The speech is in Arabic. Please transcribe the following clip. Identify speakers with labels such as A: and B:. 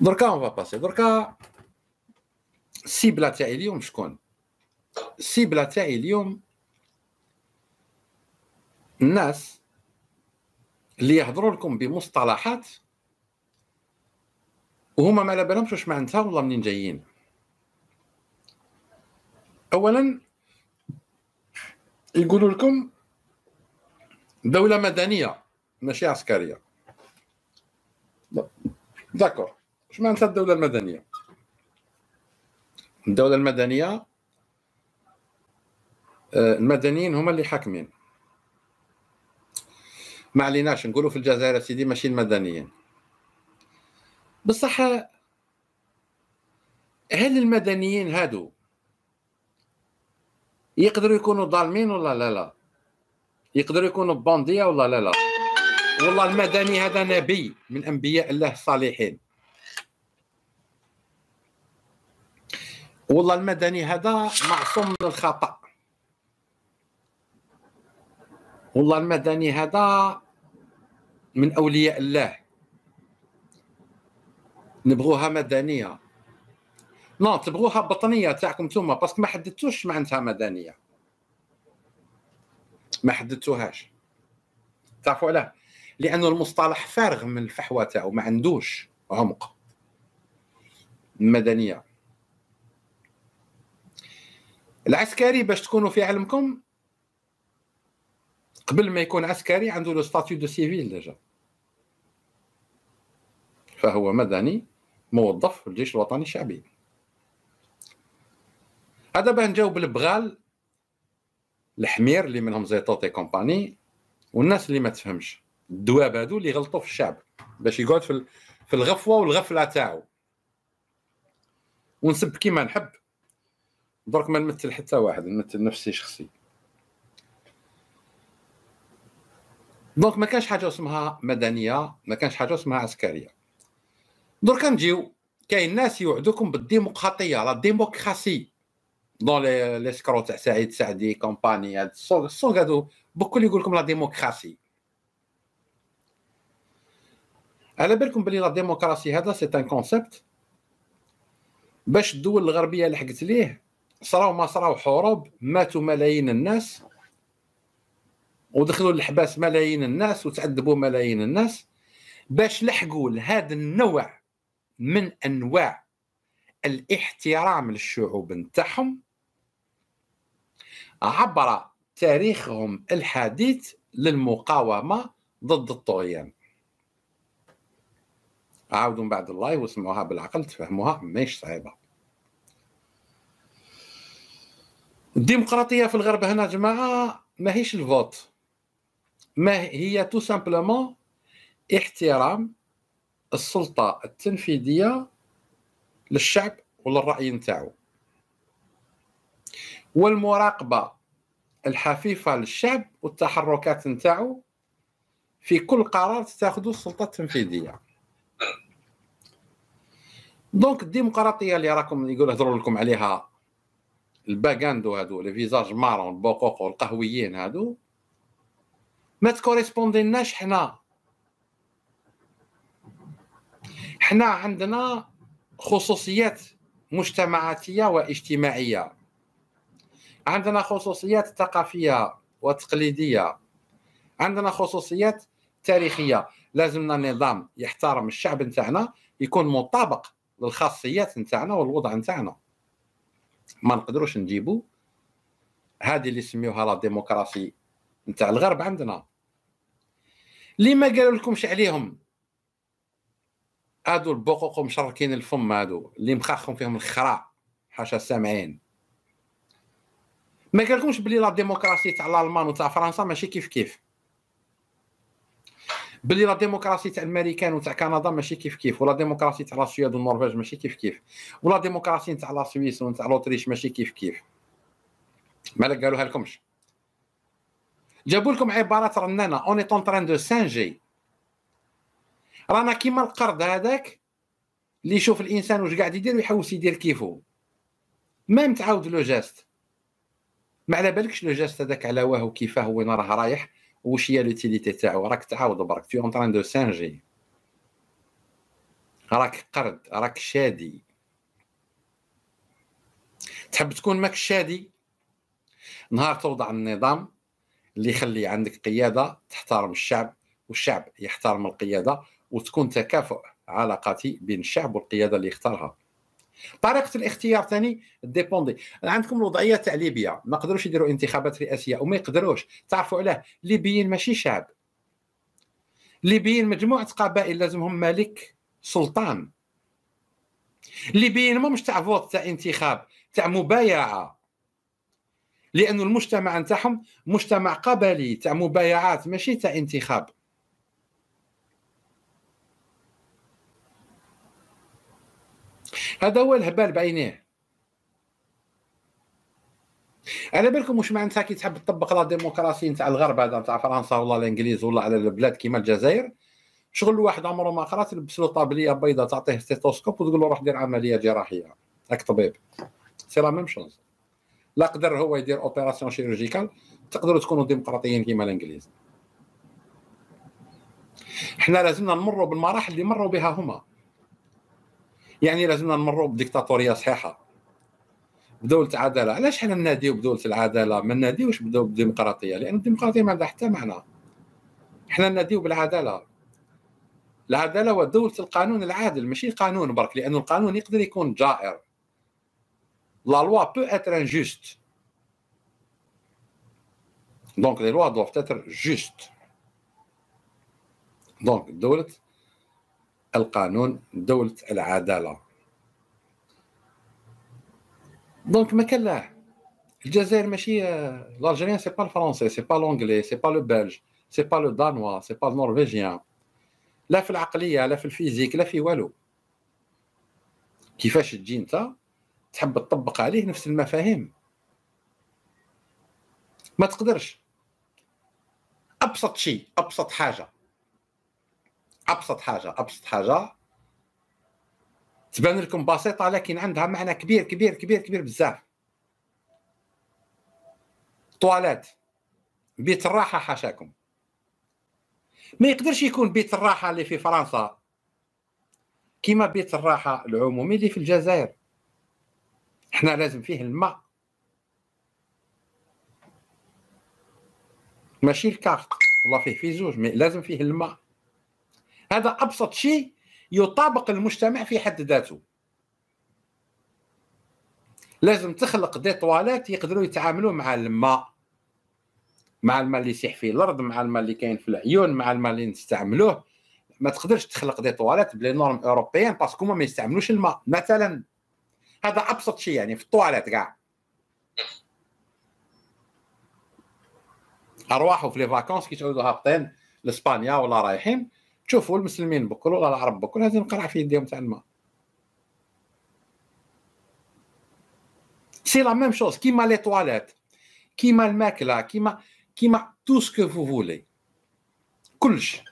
A: دركا اون فاباسي دركا السيبله تاعي اليوم شكون السيبله تاعي اليوم الناس اللي يهضروا لكم بمصطلحات وهما ما بالهمش واش معناتها والله منين جايين اولا يقولوا لكم دوله مدنيه ماشي عسكريه داكور شو معناتها الدوله المدنيه الدوله المدنيه آه، المدنيين هما اللي حاكمين ما عليناش نقولوا في الجزائر سيدي ماشي المدنيين بصح هل المدنيين هادو يقدروا يكونوا ظالمين ولا لا لا يقدروا يكونوا بانديه ولا لا لا والله المدني هذا نبي من انبياء الله الصالحين والله المدني هذا معصوم من الخطا والله المدني هذا من اولياء الله نبغوها مدنيه نو نعم، تبغوها بطنيه تاعكم نتوما باسكو ما حددتوش معناتها مدنيه ما حددتوهاش تعرفوا علاه لانه المصطلح فارغ من الفحوى تاعو ما عندوش عمق المدنيه العسكري باش تكونوا في علمكم قبل ما يكون عسكري عنده لو ستاتيو دو سيفيل ديجا فهو مدني موظف في الجيش الوطني الشعبي هذا باه نجاوب البغال الحمير اللي منهم زيطوطي كومباني والناس اللي ما تفهمش الدواب هادو اللي غلطوا في الشعب باش يقعد في في الغفوه والغفله تاعو ونسب كيما نحب درك ما نمثل حتى واحد نمثل نفسي شخصي دونك ما كانش حاجه اسمها مدنيه ما كانش حاجه اسمها عسكريه درك نجيو كاين ناس يوعدوكم بالديمقراطيه لا ديموكراسي دون لي سكرو تاع سعيد سعدي كومباني هاد السوق هادو بكل يقول لكم لا ديموكراسي على بالكم بلي لا ديموكراسي هذا سي ان كونسيبت باش الدول الغربيه لحقت ليه صراو ما صراو حروب ماتوا ملايين الناس ودخلوا الحباس ملايين الناس وتعذبوا ملايين الناس باش لحقوا لهذا النوع من انواع الاحترام للشعوب نتاعهم عبر تاريخهم الحديث للمقاومه ضد الطغيان عاودوا من بعد الله واسمعوها بالعقل تفهموها ماهيش صعيبه الديمقراطيه في الغرب هنا جماعه ماهيش الفوت ما هي تو سامبلومون احترام السلطه التنفيذيه للشعب وللراي نتاعو والمراقبه الحفيفه للشعب والتحركات نتاعو في كل قرار تاخذه السلطه التنفيذيه دونك الديمقراطيه اللي راكم يقول هضروا لكم عليها الباكاندو هادو لي فيزاج مارون البقوق والقهويين هادو ما تكوريسبونديناش حنا حنا عندنا خصوصيات مجتمعاتيه واجتماعيه عندنا خصوصيات ثقافيه وتقليديه عندنا خصوصيات تاريخيه لازمنا نظام يحترم الشعب نتاعنا يكون مطابق للخاصيات نتاعنا والوضع نتاعنا ما نقدروش نجيبو هذه اللي سميوها لا ديموكراسي نتاع الغرب عندنا لي ما قالوا لكمش عليهم هادو البقوق مشركين الفم هادو اللي مخاخهم فيهم الخراء حاشا سامعين ما قالكمش بلي لا ديموكراسي تاع الالمان وتاع فرنسا ماشي كيف كيف بلي لا ديموكراسي تاع الامريكان وتاع كندا ماشي كيف كيف ولا ديموكراسي تاع السويد والنرويج ماشي كيف كيف ولا ديموكراسي تاع لا سويس وتاع لوتريش ماشي كيف كيف مالك قالوها لكمش جابوا لكم عبارات رنانه اوني طون تران دو سانجي رانا كيما القرد هذاك اللي يشوف الانسان واش قاعد يدير ويحوس يدير كيفو ما تعاود لو جاست ما على بالكش لو جاست هذاك على واه وكيفاه وين راه رايح واش هي لوتيليتي تاعو راك تعاود برك تو اون طران دو سانجي راك قرد راك شادي تحب تكون ماك شادي نهار توضع النظام اللي يخلي عندك قياده تحترم الشعب والشعب يحترم القياده وتكون تكافؤ علاقاتي بين الشعب والقياده اللي اختارها طريقه الاختيار ثاني ديبوندي عندكم الوضعيه تاع ليبيا ما قدروش يديروا انتخابات رئاسيه وما يقدروش تعرفوا علاه الليبيين ماشي شعب الليبيين مجموعه قبائل لازمهم ملك سلطان الليبيين ما مش تاع فوت تاع انتخاب تاع مبايعه لأن المجتمع نتاعهم مجتمع قبلي تاع مبايعات ماشي تاع انتخاب هذا هو الهبال بعينيه على بالكم واش معناتها كي تحب تطبق لا ديموكراسي نتاع الغرب هذا نتاع فرنسا ولا الانجليز ولا على البلاد كيما الجزائر شغل الواحد عمره ما قرا تلبس له طابليه بيضاء تعطيه ستيتوسكوب وتقول له روح دير عمليه جراحيه هاك طبيب سي لا ميم شوز لا قدر هو يدير اوبيراسيون شيروجيكال تقدروا تكونوا ديمقراطيين كيما الانجليز حنا لازمنا نمروا بالمراحل اللي مروا بها هما يعني لازمنا نمروا بديكتاتوريه صحيحه بدولة عدالة علاش حنا نناديو بدولة العدالة ما نناديوش بدولة الديمقراطية لأن الديمقراطية ما عندها حتى معنى حنا نناديو بالعدالة العدالة ودولة القانون العادل ماشي القانون برك لأن القانون يقدر يكون جائر لا لوا بو اتر انجوست دونك لي لوا دوفت اتر جوست دونك دولة القانون دولة العدالة دونك ما كان الجزائر ماشي الجزائر سي با الفرنسي سي با لونجلي سي با لو بلج سي با لو دانوا سي با النورفيجيان لا في العقلية لا في الفيزيك لا في والو كيفاش تجي انت تحب تطبق عليه نفس المفاهيم ما تقدرش ابسط شيء ابسط حاجه ابسط حاجه ابسط حاجه تبان لكم بسيطه لكن عندها معنى كبير كبير كبير كبير بزاف طوالات بيت الراحه حاشاكم ما يقدرش يكون بيت الراحه اللي في فرنسا كيما بيت الراحه العمومي اللي في الجزائر احنا لازم فيه الماء ماشي الكارت والله فيه فيه زوج مي لازم فيه الماء هذا ابسط شيء يطابق المجتمع في حد ذاته لازم تخلق دي طوالات يقدروا يتعاملوا مع الماء مع الماء اللي يسيح في الارض مع الماء اللي كاين في العيون مع الماء اللي نستعملوه ما تقدرش تخلق دي طوالات بلي نورم اوروبيان باسكو ما يستعملوش الماء مثلا هذا ابسط شيء يعني في الطوالات كاع ارواحوا في لي فاكونس كي تعودوا هابطين لاسبانيا ولا رايحين تشوفوا المسلمين بكل ولا العرب بكل هذه نقرع في يديهم تاع الماء سي لا ميم شوز كيما لي تواليت كيما الماكله كيما كيما تو سكو فو فولي كلش